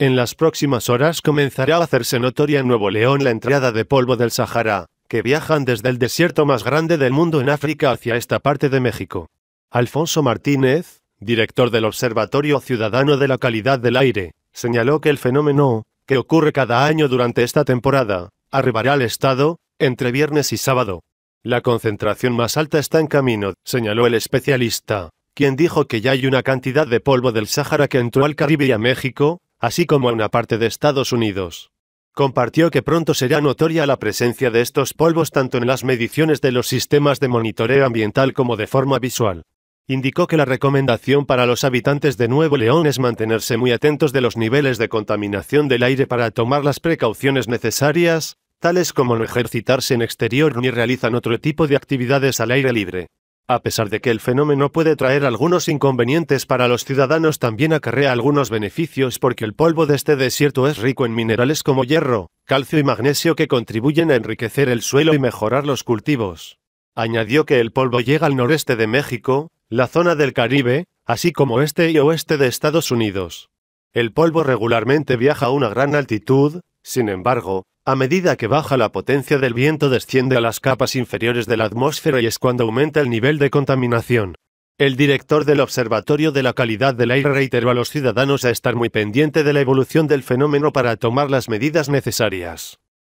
En las próximas horas comenzará a hacerse notoria en Nuevo León la entrada de polvo del Sahara, que viajan desde el desierto más grande del mundo en África hacia esta parte de México. Alfonso Martínez, director del Observatorio Ciudadano de la Calidad del Aire, señaló que el fenómeno, que ocurre cada año durante esta temporada, arribará al Estado, entre viernes y sábado. La concentración más alta está en camino, señaló el especialista, quien dijo que ya hay una cantidad de polvo del Sahara que entró al Caribe y a México, así como a una parte de Estados Unidos. Compartió que pronto será notoria la presencia de estos polvos tanto en las mediciones de los sistemas de monitoreo ambiental como de forma visual. Indicó que la recomendación para los habitantes de Nuevo León es mantenerse muy atentos de los niveles de contaminación del aire para tomar las precauciones necesarias, tales como no ejercitarse en exterior ni realizan otro tipo de actividades al aire libre. A pesar de que el fenómeno puede traer algunos inconvenientes para los ciudadanos, también acarrea algunos beneficios porque el polvo de este desierto es rico en minerales como hierro, calcio y magnesio que contribuyen a enriquecer el suelo y mejorar los cultivos. Añadió que el polvo llega al noreste de México, la zona del Caribe, así como este y oeste de Estados Unidos. El polvo regularmente viaja a una gran altitud, sin embargo, a medida que baja la potencia del viento desciende a las capas inferiores de la atmósfera y es cuando aumenta el nivel de contaminación. El director del Observatorio de la Calidad del Aire reiteró a los ciudadanos a estar muy pendiente de la evolución del fenómeno para tomar las medidas necesarias.